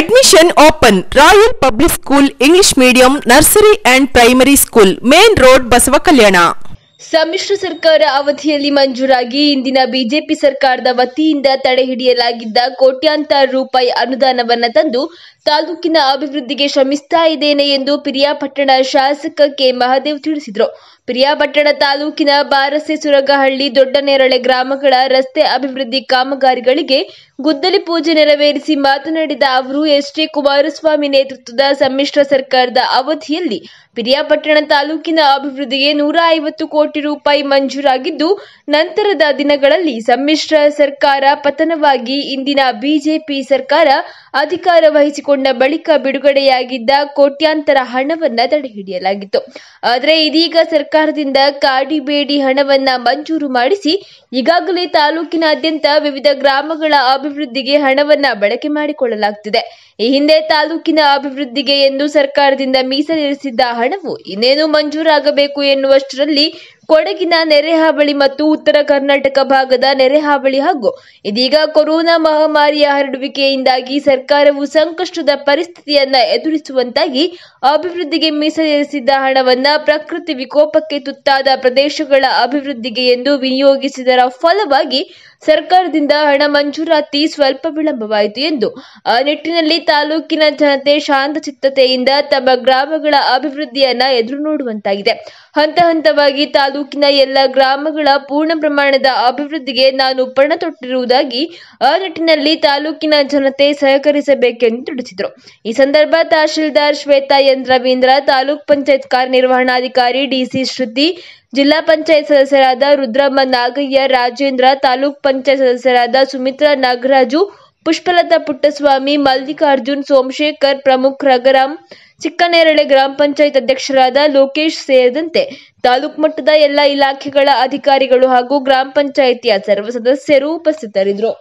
admission open royal public school English medium nursery and primary school main road Basava Kalyana ಸಮ್ಮಿಶ್ರ ಸರ್ಕಾರ ಅವಧಿಯಲ್ಲಿ ಮಂಜೂರಾಗಿ ಇಂದಿನ BJP ಸರ್ಕಾರದ ವತಿಯಿಂದ ತಡೆ ಹಿಡಿಯಲಾಗಿದ್ದ ಕೋಟ್ಯಾಂತರ ರೂಪಾಯಿ ಅನುದಾನವನ್ನು ತಂದು ತಾಲೂಕಿನ ಅಭಿವೃದ್ಧಿಗೆ ಶ್ರಮಿಸ್ತಾ ಇದ್ದೇನೆ ಎಂದು ಪಿರಿಯಾಪಟ್ಟಣ ಶಾಸಕ ಕೆ ಮಹಾದೇವ್ ತಿಳಿಸಿದರು ಪಿರಿಯಾಪಟ್ಟಣ ತಾಲೂಕಿನ ಬಾರಸೆ ಸುರಗಹಳ್ಳಿ ದೊಡ್ಡನೇರಳೆ ಗ್ರಾಮಗಳ ರಸ್ತೆ ಅಭಿವೃದ್ಧಿ ಕಾಮಗಾರಿಗಳಿಗೆ ಗುದ್ದಲಿ ಪೂಜೆ ನೆರವೇರಿಸಿ ಮಾತನಾಡಿದ ಅವರು ಎಸ್ ಎಚ್ಡಿ ಕುಮಾರಸ್ವಾಮಿ ನೇತೃತ್ವದ ಸಮ್ಮಿಶ್ರ ಸರ್ಕಾರದ ಅವಧಿಯಲ್ಲಿ ಪಿರಿಯಾಪಟ್ಟಣ ತಾಲೂಕಿನ ಅಭಿವೃದ್ಧಿಗೆ ನೂರ ಐವತ್ತು ಕೋಟಿ ರೂಪಾಯಿ ಮಂಜೂರಾಗಿದ್ದು ನಂತರದ ದಿನಗಳಲ್ಲಿ ಸಮ್ಮಿಶ್ರ ಸರ್ಕಾರ ಪತನವಾಗಿ ಇಂದಿನ ಬಿಜೆಪಿ ಸರ್ಕಾರ ಅಧಿಕಾರ ವಹಿಸಿಕೊಂಡ ಬಳಿಕ ಬಿಡುಗಡೆಯಾಗಿದ್ದ ಕೋಟ್ಯಾಂತರ ಹಣವನ್ನು ತಡೆಹಿಡಿಯಲಾಗಿತ್ತು ಆದರೆ ಇದೀಗ ಸರ್ಕಾರದಿಂದ ಕಾಡಿಬೇಡಿ ಹಣವನ್ನ ಮಂಜೂರು ಮಾಡಿಸಿ ಈಗಾಗಲೇ ತಾಲೂಕಿನಾದ್ಯಂತ ವಿವಿಧ ಗ್ರಾಮಗಳ ಅಭಿವೃದ್ಧಿ ಅಭಿವೃದ್ಧಿಗೆ ಹಣವನ್ನ ಬಳಕೆ ಮಾಡಿಕೊಳ್ಳಲಾಗುತ್ತಿದೆ ಈ ಹಿಂದೆ ತಾಲೂಕಿನ ಅಭಿವೃದ್ಧಿಗೆ ಎಂದು ಸರ್ಕಾರದಿಂದ ಮೀಸಲಿರಿಸಿದ್ದ ಹಣವು ಇನ್ನೇನು ಮಂಜೂರಾಗಬೇಕು ಎನ್ನುವಷ್ಟರಲ್ಲಿ ಕೊಡಗಿನ ನೆರೆಹಾವಳಿ ಮತ್ತು ಉತ್ತರ ಕರ್ನಾಟಕ ಭಾಗದ ನೆರೆಹಾವಳಿ ಹಾಗೂ ಇದೀಗ ಕೊರೋನಾ ಮಹಾಮಾರಿಯ ಹರಡುವಿಕೆಯಿಂದಾಗಿ ಸರ್ಕಾರವು ಸಂಕಷ್ಟದ ಪರಿಸ್ಥಿತಿಯನ್ನ ಎದುರಿಸುವಂತಾಗಿ ಅಭಿವೃದ್ಧಿಗೆ ಮೀಸಲಿರಿಸಿದ್ದ ಹಣವನ್ನ ಪ್ರಕೃತಿ ವಿಕೋಪಕ್ಕೆ ತುತ್ತಾದ ಪ್ರದೇಶಗಳ ಅಭಿವೃದ್ಧಿಗೆ ಎಂದು ವಿನಿಯೋಗಿಸಿದರ ಫಲವಾಗಿ ಸರ್ಕಾರದಿಂದ ಹಣ ಮಂಜೂರಾತಿ ಸ್ವಲ್ಪ ವಿಳಂಬವಾಯಿತು ಎಂದು ಆ ನಿಟ್ಟಿನಲ್ಲಿ ತಾಲೂಕಿನ ಜನತೆ ಶಾಂತಚಿತ್ತತೆಯಿಂದ ತಮ್ಮ ಗ್ರಾಮಗಳ ಅಭಿವೃದ್ಧಿಯನ್ನ ಎದುರು ನೋಡುವಂತಾಗಿದೆ ಹಂತ ಹಂತವಾಗಿ ತಾಲೂಕು ತಾಲೂಕಿನ ಎಲ್ಲ ಗ್ರಾಮಗಳ ಪೂರ್ಣ ಪ್ರಮಾಣದ ಅಭಿವೃದ್ಧಿಗೆ ನಾನು ಪಣ ತೊಟ್ಟಿರುವುದಾಗಿ ಆ ನಿಟ್ಟಿನಲ್ಲಿ ತಾಲೂಕಿನ ಜನತೆ ಸಹಕರಿಸಬೇಕೆಂದು ತಿಳಿಸಿದರು ಈ ಸಂದರ್ಭ ತಹಶೀಲ್ದಾರ್ ಶ್ವೇತಾ ಎನ್ ರವೀಂದ್ರ ತಾಲೂಕ್ ಪಂಚಾಯತ್ ಕಾರ್ಯನಿರ್ವಹಣಾಧಿಕಾರಿ ಡಿಸಿ ಶ್ರುತಿ ಜಿಲ್ಲಾ ಪಂಚಾಯತ್ ಸದಸ್ಯರಾದ ರುದ್ರಮ್ಮ ನಾಗಯ್ಯ ರಾಜೇಂದ್ರ ತಾಲೂಕ್ ಪಂಚಾಯತ್ ಸದಸ್ಯರಾದ ಸುಮಿತ್ರಾ ನಾಗರಾಜು ಪುಷ್ಪಲತಾ ಪುಟ್ಟಸ್ವಾಮಿ ಮಲ್ಲಿಕಾರ್ಜುನ್ ಸೋಮಶೇಖರ್ ಪ್ರಮುಖ ರಘರಾಮ್ ಚಿಕ್ಕನೇರಳೆ ಗ್ರಾಮ ಪಂಚಾಯತ್ ಅಧ್ಯಕ್ಷರಾದ ಲೋಕೇಶ್ ಸೇರಿದಂತೆ ತಾಲೂಕು ಮಟ್ಟದ ಎಲ್ಲ ಇಲಾಖೆಗಳ ಅಧಿಕಾರಿಗಳು ಹಾಗೂ ಗ್ರಾಮ ಪಂಚಾಯಿತಿಯ ಸರ್ವ ಸದಸ್ಯರು ಉಪಸ್ಥಿತರಿದ್ದರು